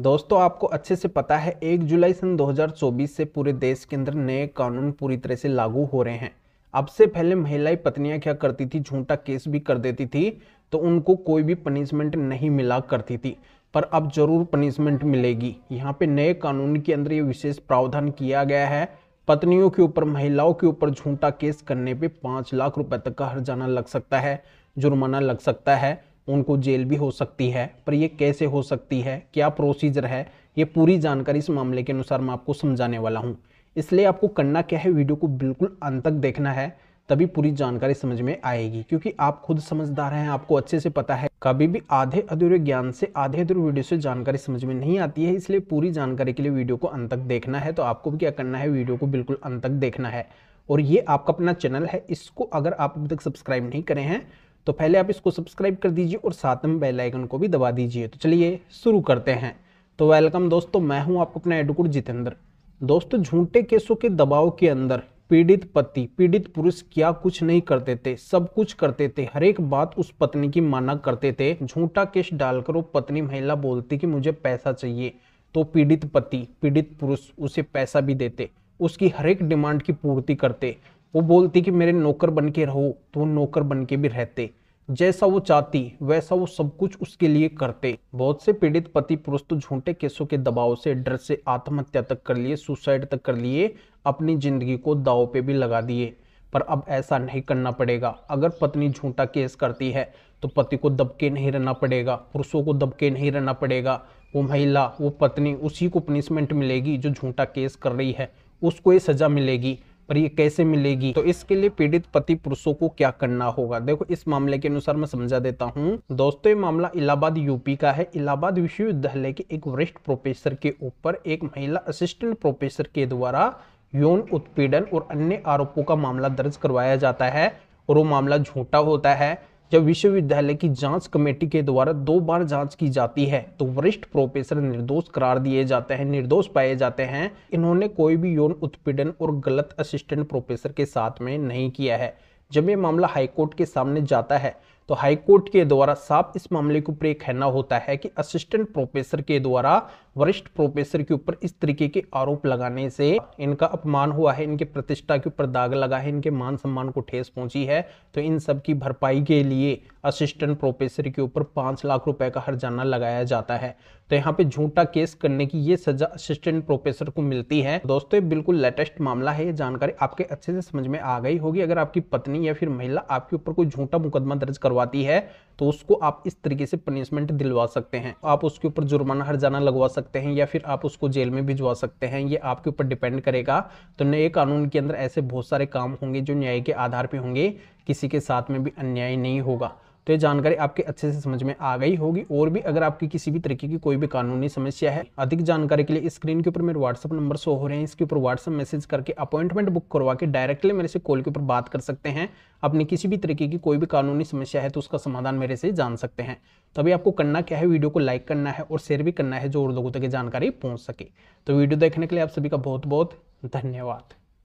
दोस्तों आपको अच्छे से पता है एक जुलाई सन 2024 से पूरे देश के अंदर नए कानून पूरी तरह से लागू हो रहे हैं अब से पहले महिलाएं पत्नियां क्या करती थी झूठा केस भी कर देती थी तो उनको कोई भी पनिशमेंट नहीं मिला करती थी पर अब जरूर पनिशमेंट मिलेगी यहाँ पे नए कानून के अंदर ये विशेष प्रावधान किया गया है पत्नियों के ऊपर महिलाओं के ऊपर झूठा केस करने पे पाँच लाख रुपए तक का हर लग सकता है जुर्माना लग सकता है उनको जेल भी हो सकती है पर ये कैसे हो सकती है क्या प्रोसीजर है ये पूरी जानकारी इस मामले के अनुसार मैं आपको समझाने वाला हूँ इसलिए आपको करना क्या है वीडियो को बिल्कुल अंत तक देखना है तभी पूरी जानकारी समझ में आएगी क्योंकि आप खुद समझदार हैं आपको अच्छे से पता है कभी भी आधे अधूरे ज्ञान से आधे अधूरे वीडियो से जानकारी समझ में नहीं आती है इसलिए पूरी जानकारी के लिए वीडियो को अंत तक देखना है तो आपको भी क्या करना है वीडियो को बिल्कुल अंत तक देखना है और ये आपका अपना चैनल है इसको अगर आप अभी तक सब्सक्राइब नहीं करें हैं तो पहले आप इसको सब्सक्राइब कर दीजिए और साथ में बेल आइकन को भी दबा दीजिए तो चलिए शुरू करते हैं तो वेलकम दोस्तों मैं हूं आपको अपना एडवोकेट जितेंद्र दोस्तों झूठे केसों के दबाव के अंदर पीड़ित पति पीड़ित पुरुष क्या कुछ नहीं करते थे सब कुछ करते थे हर एक बात उस पत्नी की माना करते थे झूठा केस डालकर वो पत्नी महिला बोलती कि मुझे पैसा चाहिए तो पीड़ित पति पीड़ित पुरुष उसे पैसा भी देते उसकी हर एक डिमांड की पूर्ति करते वो बोलती कि मेरे नौकर बन के रहो तो वो नौकर बन के भी रहते जैसा वो चाहती वैसा वो सब कुछ उसके लिए करते बहुत से पीड़ित पति पुरुष तो झूठे केसों के दबाव से डर से आत्महत्या तक कर लिए सुसाइड तक कर लिए अपनी जिंदगी को दाव पे भी लगा दिए पर अब ऐसा नहीं करना पड़ेगा अगर पत्नी झूठा केस करती है तो पति को दबके नहीं रहना पड़ेगा पुरुषों को दबके नहीं रहना पड़ेगा वो महिला वो पत्नी उसी को पनिशमेंट मिलेगी जो झूठा केस कर रही है उसको ये सज़ा मिलेगी पर ये कैसे मिलेगी तो इसके लिए पीड़ित पति पुरुषों को क्या करना होगा देखो इस मामले के अनुसार मैं समझा देता हूँ दोस्तों ये मामला इलाहाबाद यूपी का है इलाहाबाद विश्वविद्यालय के एक वरिष्ठ प्रोफेसर के ऊपर एक महिला असिस्टेंट प्रोफेसर के द्वारा यौन उत्पीड़न और अन्य आरोपों का मामला दर्ज करवाया जाता है और वो मामला झूठा होता है जब विश्वविद्यालय की जांच कमेटी के द्वारा दो बार जांच की जाती है तो वरिष्ठ प्रोफेसर निर्दोष करार दिए जाते हैं निर्दोष पाए जाते हैं इन्होंने कोई भी यौन उत्पीड़न और गलत असिस्टेंट प्रोफेसर के साथ में नहीं किया है जब ये मामला हाईकोर्ट के सामने जाता है तो हाईकोर्ट के द्वारा साफ इस मामले के ऊपर कहना होता है कि असिस्टेंट प्रोफेसर के द्वारा वरिष्ठ प्रोफेसर के ऊपर इस तरीके के आरोप लगाने से इनका अपमान हुआ है इनके प्रतिष्ठा के ऊपर दाग लगा है इनके मान सम्मान को ठेस पहुंची है तो इन सब की भरपाई के लिए असिस्टेंट प्रोफेसर के ऊपर पांच लाख रुपए का हरजाना लगाया जाता है तो यहाँ पे झूठा केस करने की ये सजा असिस्टेंट प्रोफेसर को मिलती है दोस्तों बिल्कुल लेटेस्ट मामला है ये जानकारी आपके अच्छे से समझ में आ गई होगी अगर आपकी पत्नी या फिर महिला आपके ऊपर कोई झूठा मुकदमा दर्ज कर करवाती है तो उसको आप इस तरीके से पनिशमेंट दिलवा सकते हैं आप उसके ऊपर जुर्माना हरजाना लगवा सकते हैं या फिर आप उसको जेल में भिजवा सकते हैं ये आपके ऊपर डिपेंड करेगा तो नए कानून के अंदर ऐसे बहुत सारे काम होंगे जो न्याय के आधार पर होंगे किसी के साथ में भी अन्याय नहीं होगा तो ये जानकारी आपके अच्छे से समझ में आ गई होगी और भी अगर आपकी किसी भी तरीके की कोई भी कानूनी समस्या है अधिक जानकारी के लिए स्क्रीन के ऊपर मेरे व्हाट्सअप नंबर शो हो रहे हैं इसके ऊपर व्हाट्सअप मैसेज करके अपॉइंटमेंट बुक करवा के डायरेक्टली मेरे से कॉल के ऊपर बात कर सकते हैं अपनी किसी भी तरीके की कोई भी कानूनी समस्या है तो उसका समाधान मेरे से जान सकते हैं तो अभी आपको करना क्या है वीडियो को लाइक करना है और शेयर भी करना है जो और लोगों तक ये जानकारी पहुँच सके तो वीडियो देखने के लिए आप सभी का बहुत बहुत धन्यवाद